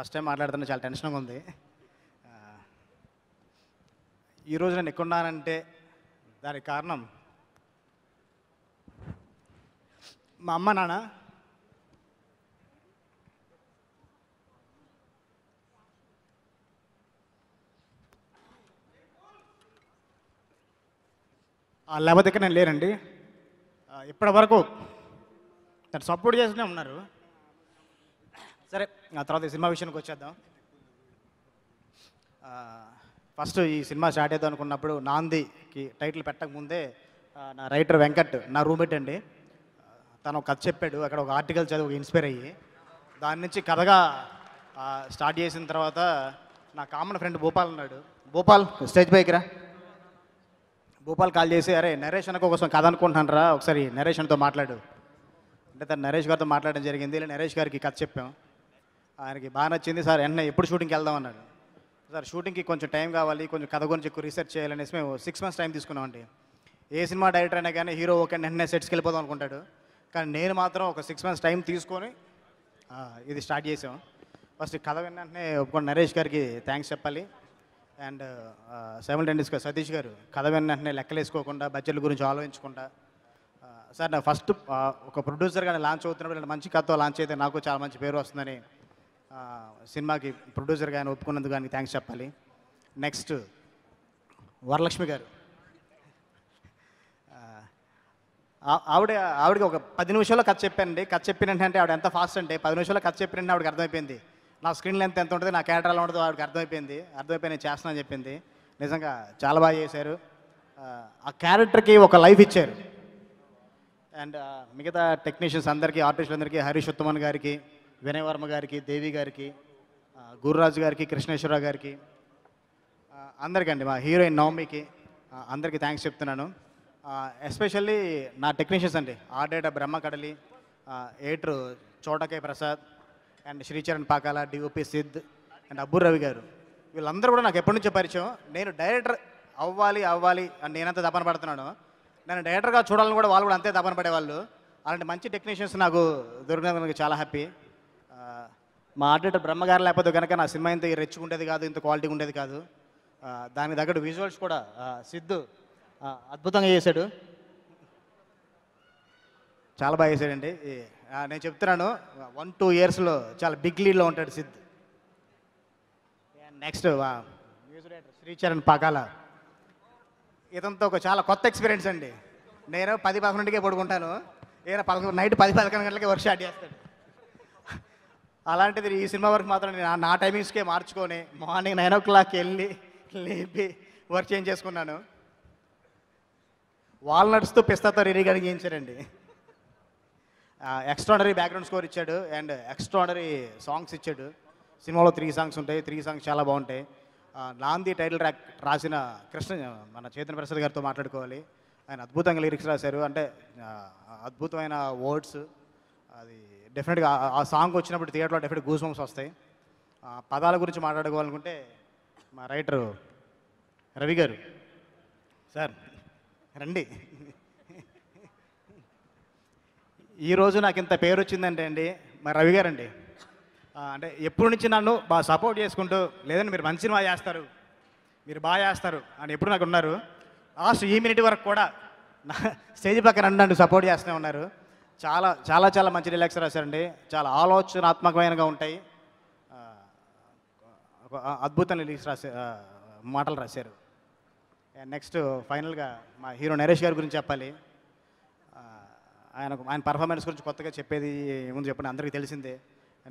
First time మాట్లాడుతున్న చాలా టెన్షన్గా ఉంది ఈరోజు నేను ఎక్కున్నానంటే దానికి కారణం మా అమ్మ నాన్న లేకపోతే ఇక్కడ నేను లేనండి ఇప్పటి వరకు సపోర్ట్ చేస్తూనే ఉన్నారు సరే ఆ తర్వాత ఈ సినిమా విషయానికి వచ్చేద్దాం ఫస్ట్ ఈ సినిమా స్టార్ట్ అవుతాం అనుకున్నప్పుడు నాందికి టైటిల్ పెట్టక ముందే నా రైటర్ వెంకట్ నా రూమ్మేట్ అండి తను ఒక కథ చెప్పాడు అక్కడ ఒక ఆర్టికల్ చదివి ఇన్స్పైర్ అయ్యి దాని నుంచి కథగా స్టార్ట్ చేసిన తర్వాత నా కామన్ ఫ్రెండ్ భూపాల్ ఉన్నాడు భూపాల్ స్టేజ్ పైకి రా భూపాల్ కాల్ చేసి అరే నరేష్ అన్న కోసం కథ అనుకుంటున్నాను రా ఒకసారి నరేష్ మాట్లాడు అంటే తను నరేష్ గారితో మాట్లాడడం జరిగింది నరేష్ గారికి కథ చెప్పాం ఆయనకి బాగా నచ్చింది సార్ ఎన్న ఎప్పుడు షూటింగ్కి వెళ్దాం అన్నాడు సార్ షూటింగ్కి కొంచెం టైం కావాలి కొంచెం కథ గురించి ఎక్కువ రీసెర్చ్ చేయాలనేసి మేము సిక్స్ మంత్స్ టైం తీసుకున్నామండి ఏ సినిమా డైరెక్టర్ అయినా కానీ హీరో ఒక నిన్న సెట్స్కి వెళ్ళిపోదాం అనుకుంటాడు కానీ నేను మాత్రం ఒక సిక్స్ మంత్స్ టైం తీసుకొని ఇది స్టార్ట్ చేసాం ఫస్ట్ కథ వెంటనే ఒప్పుకోండి నరేష్ గారికి థ్యాంక్స్ చెప్పాలి అండ్ సెవెన్ టెన్నిస్ గారు సతీష్ గారు కథ వెంటనే లెక్కలేసుకోకుండా బడ్జెట్ గురించి ఆలోచించకుండా సార్ నా ఫస్ట్ ఒక ప్రొడ్యూసర్గా లాంచ్ అవుతున్నప్పుడు మంచి కథతో లాంచ్ అయితే నాకు చాలా మంచి పేరు వస్తుందని సినిమాకి ప్రొడ్యూసర్ కానీ ఒప్పుకున్నందుకు కానీ థ్యాంక్స్ చెప్పాలి నెక్స్ట్ వరలక్ష్మి గారు ఆవిడ ఆవిడకి ఒక పది నిమిషాల్లో కథ చెప్పానండి కథ అంటే ఆవిడ ఎంత ఫాస్ట్ అంటే పది నిమిషాల్లో కథ చెప్పినంటే ఆవిడకి అర్థమైపోయింది నా స్క్రీన్ లెంత్ ఎంత ఉంటుంది నా క్యారెక్టర్ ఎలా ఉంటుందో ఆవిడకి అర్థమైపోయింది అర్థమైపోయి నేను చేస్తానని చెప్పింది నిజంగా చాలా బాగా చేశారు ఆ క్యారెక్టర్కి ఒక లైఫ్ ఇచ్చారు అండ్ మిగతా టెక్నీషియన్స్ అందరికీ ఆర్టిస్టులందరికీ హరీష్ ఉత్తమన్ గారికి వినయవర్మ గారికి దేవి గారికి గురురాజు గారికి కృష్ణేశ్వరరావు గారికి అందరికండి మా హీరోయిన్ నవమికి అందరికీ థ్యాంక్స్ చెప్తున్నాను ఎస్పెషల్లీ నా టెక్నీషియన్స్ అండి ఆడేట బ్రహ్మకడలి ఏట్రు చోటకే Prasad and Sricharan Pakala DOP Sid and Abbu Ravi గారు వీళ్ళందరూ కూడా నాకు ఎప్పటి నుంచో పరిచయం నేను డైరెక్టర్ అవ్వాలి అవ్వాలి అని నేనంత తపన పడుతున్నాను నేను డైరెక్టర్గా చూడాలని కూడా వాళ్ళు కూడా అంతే తపన పడేవాళ్ళు అలాంటి మంచి టెక్నీషియన్స్ నాకు దొరికినందుకు చాలా హ్యాపీ మా ఆడిటర్ బ్రహ్మగారు లేకపోతే కనుక నా సినిమా ఇంత రెచ్చుకు ఉండేది కాదు ఇంత క్వాలిటీ ఉండేది కాదు దానికి తగ్గట్టు విజువల్స్ కూడా సిద్ధు అద్భుతంగా చేశాడు చాలా బాగా చేశాడండి నేను చెప్తున్నాను వన్ టూ ఇయర్స్లో చాలా బిగ్ లీడ్లో ఉంటాడు సిద్ధు నెక్స్ట్ న్యూస్ డైరెక్టర్ శ్రీచరణ్ పాకాల ఇతనితో ఒక చాలా కొత్త ఎక్స్పీరియన్స్ అండి నేను పది పదకొండుకే పడుకుంటాను ఏదైనా పదకొండు నైట్ పది పదకొండు గంటలకి వర్క్ స్టార్ట్ చేస్తాడు అలాంటిది ఈ సినిమా వరకు మాత్రం నేను నా టైమింగ్స్కే మార్చుకొని మార్నింగ్ నైన్ ఓ క్లాక్ వెళ్ళి లేపి వర్క్ చేంజ్ చేసుకున్నాను వాల్నట్స్తో పిస్తాతో కానీ చేయించారండి ఎక్స్ట్రాడరీ బ్యాక్గ్రౌండ్ స్కోర్ ఇచ్చాడు అండ్ ఎక్స్ట్రాడరీ సాంగ్స్ ఇచ్చాడు సినిమాలో త్రీ సాంగ్స్ ఉంటాయి త్రీ సాంగ్స్ చాలా బాగుంటాయి నాంది టైటిల్ ట్రాక్ రాసిన కృష్ణ మన చైతన్య ప్రసాద్ గారితో మాట్లాడుకోవాలి ఆయన అద్భుతంగా లిరిక్స్ రాశారు అంటే అద్భుతమైన వర్డ్స్ అది డెఫినెట్గా ఆ సాంగ్ వచ్చినప్పుడు థియేటర్లో డెఫినెట్ గూస్ బంప్స్ వస్తాయి పదాల గురించి మాట్లాడుకోవాలనుకుంటే మా రైటరు రవి గారు సార్ రండి ఈరోజు నాకు ఇంత పేరు వచ్చిందంటే అండి మా రవి గారు అండి అంటే ఎప్పుడు నుంచి నన్ను బాగా సపోర్ట్ చేసుకుంటూ లేదండి మీరు మంచి సినిమా చేస్తారు మీరు బాగా చేస్తారు అని ఎప్పుడు నాకు ఉన్నారు లాస్ట్ ఈ మినిట్ వరకు కూడా స్టేజ్ పక్కన నన్ను సపోర్ట్ చేస్తూనే ఉన్నారు చాలా చాలా చాలా మంచి రిలాక్స్ రాశారండి చాలా ఆలోచనాత్మకమైనగా ఉంటాయి అద్భుతం రిలీక్స్ రాసే మాటలు రాశారు నెక్స్ట్ ఫైనల్గా మా హీరో నరేష్ గారి గురించి చెప్పాలి ఆయన ఆయన పర్ఫార్మెన్స్ గురించి కొత్తగా చెప్పేది ముందు చెప్పండి అందరికీ తెలిసిందే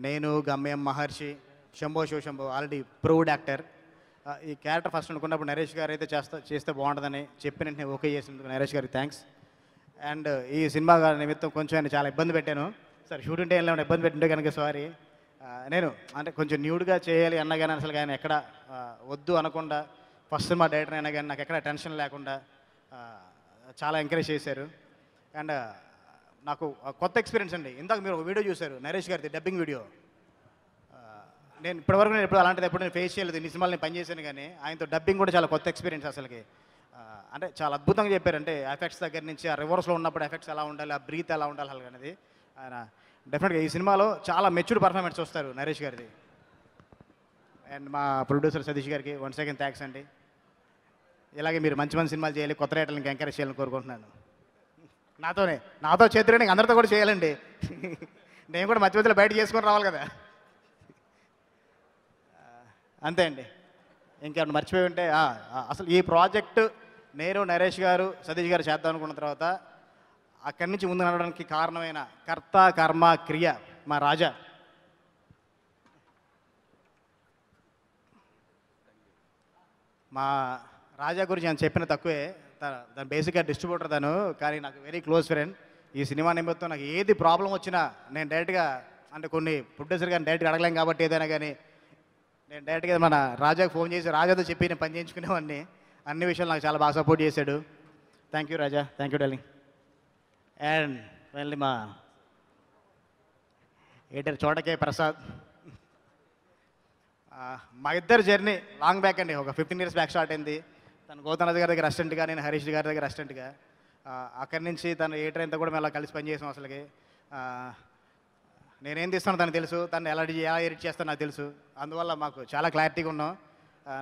నేను Gamyam Maharshi Shambho Shiva Shambho already proved actor ఈ క్యారెక్టర్ ఫస్ట్ అనుకున్నప్పుడు నరేష్ గారు అయితే చేస్తా చేస్తే బాగుంటుందని చెప్పి నేను ఓకే చేసినందుకు నరేష్ గారికి థ్యాంక్స్ అండ్ ఈ సినిమా నిమిత్తం కొంచెం నేను చాలా ఇబ్బంది పెట్టాను సార్ షూటింగ్ టైంలో ఇబ్బంది పెట్టుంటే కనుక సారీ నేను అంటే కొంచెం న్యూడ్గా చేయాలి అన్న కానీ అసలు ఆయన ఎక్కడ వద్దు అనకుండా ఫస్ట్ సినిమా డైరెక్టర్ అయినా కానీ నాకు ఎక్కడ టెన్షన్ లేకుండా చాలా ఎంకరేజ్ చేశారు అండ్ నాకు కొత్త ఎక్స్పీరియన్స్ అండి ఇందాక మీరు ఒక వీడియో చూశారు నరేష్ గారిది డబ్బింగ్ వీడియో నేను ఇప్పటివరకు నేను ఎప్పుడు అలాంటిది ఎప్పుడు నేను ఫేస్ చేయలేదు ఇన్ని సినిమాలు నేను పనిచేశాను కానీ ఆయనతో డబ్బింగ్ కూడా చాలా కొత్త ఎక్స్పీరియన్స్ అసలుకి అంటే చాలా అద్భుతంగా చెప్పారంటే ఎఫెక్ట్స్ దగ్గర నుంచి ఆ రివర్స్లో ఉన్నప్పుడు ఎఫెక్ట్స్ ఎలా ఉండాలి ఆ బ్రీత్ ఎలా ఉండాలి అలాగనేది ఆయన డెఫినెట్గా ఈ సినిమాలో చాలా మెచ్యూర్ పర్ఫార్మెన్స్ వస్తారు నరేష్ గారిది అండ్ మా ప్రొడ్యూసర్ సతీష్ గారికి వన్ సెకండ్ థ్యాంక్స్ అండి ఇలాగే మీరు మంచి మంచి సినిమాలు చేయాలి కొత్త రైటర్లకు ఎంకరేజ్ చేయాలని కోరుకుంటున్నాను నాతోనే నాతో చేతులు నీకు అందరితో కూడా చేయాలండి నేను కూడా మధ్య మధ్యలో బయట చేసుకొని రావాలి కదా అంతే అండి ఇంకేమన్నా మర్చిపోయి ఉంటే అసలు ఈ ప్రాజెక్టు నేను నరేష్ గారు సతీష్ గారు చేద్దాం అనుకున్న తర్వాత అక్కడి నుంచి ముందు నడవడానికి కారణమైన కర్త కర్మ క్రియ మా రాజా మా రాజా గురించి నేను చెప్పిన తక్కువే దాని బేసిక్గా డిస్ట్రిబ్యూటర్ తను కానీ నాకు వెరీ క్లోజ్ ఫ్రెండ్ ఈ సినిమా నిమిత్తం నాకు ఏది ప్రాబ్లం వచ్చినా నేను డైరెక్ట్గా అంటే కొన్ని ప్రొడ్యూసర్ కానీ డైరెక్ట్గా అడగలేం కాబట్టి ఏదైనా కానీ నేను డైరెక్ట్గా మన రాజాకు ఫోన్ చేసి రాజాతో చెప్పి నేను పని చేయించుకునేవాడిని అన్ని విషయాలు నాకు చాలా బాగా సపోర్ట్ చేశాడు thank you Raja thank you darling and వెళ్ళి మా ఏటర్ చోటకే ప్రసాద్ మా ఇద్దరు జర్నీ లాంగ్ బ్యాక్ అండి ఒక ఫిఫ్టీన్ ఇయర్స్ బ్యాక్ స్టార్ట్ అయింది తను గౌతమ్నాథ్ గారి దగ్గర అసిస్టెంట్గా నేను హరీష్ గారి దగ్గర అసిస్టెంట్గా అక్కడి నుంచి తను ఏటర్ అంతా కూడా మేము అలా కలిసి పనిచేసాం అసలుకి నేనేం తీస్తానో తనకు తెలుసు తను ఎలా ఎలా ఎడిట్ చేస్తానో నాకు తెలుసు అందువల్ల మాకు చాలా క్లారిటీగా ఉన్నాం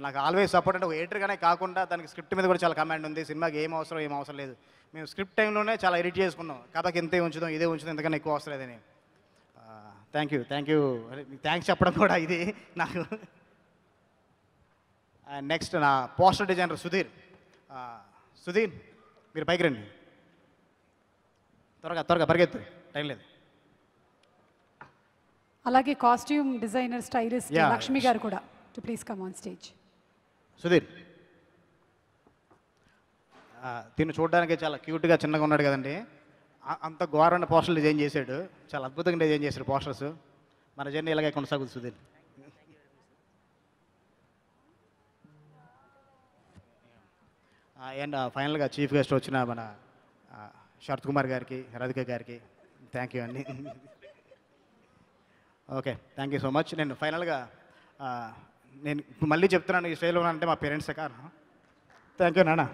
నాకు ఆల్వేస్ సపోర్ట్ అంటే ఒక కానీ కాకుండా దానికి స్క్రిప్ట్ మీద కూడా చాలా కమాండ్ ఉంది సినిమాకి ఏం అవసరం ఏం అవసరం లేదు మేము స్క్రిప్ట్ టైంలోనే చాలా ఎడిట్ చేసుకున్నాం కథకి ఇంతే ఉంచుదాం ఇదే ఉంచుదాం ఎందుకంటే ఎక్కువ అవసరం లేదని thank you thank you thanks చెప్పడం కూడా ఇది నాకు నెక్స్ట్ నా పోస్టర్ డిజైనర్ సుధీర్ సుధీర్ మీరు పైకి రండి త్వరగా త్వరగా పరిగెత్తు టైం లేదు అలాగే కాస్ట్యూమ్ డిజైనర్ స్టైలిస్ట్ లక్ష్మి గారు కూడా to please come on stage. Sudheer దీన్ని చూడడానికి చాలా క్యూట్గా చిన్నగా ఉన్నాడు కదండి అంత ఘోరమైన పోస్టర్లు డిజైన్ చేశాడు చాలా అద్భుతంగా డిజైన్ చేశాడు పోస్టర్స్ మన జర్నీ ఇలాగే కొనసాగుతుంది సుధీర్ అండ్ ఫైనల్గా చీఫ్ గెస్ట్ వచ్చిన మన శరత్ కుమార్ గారికి రాధిక గారికి థ్యాంక్ యూ అండి okay thank you so much నేను ఫైనల్గా నేను మళ్ళీ చెప్తున్నాను ఈ స్టైల్లో అంటే మా పేరెంట్సే కారణం థ్యాంక్ యూ నాన్న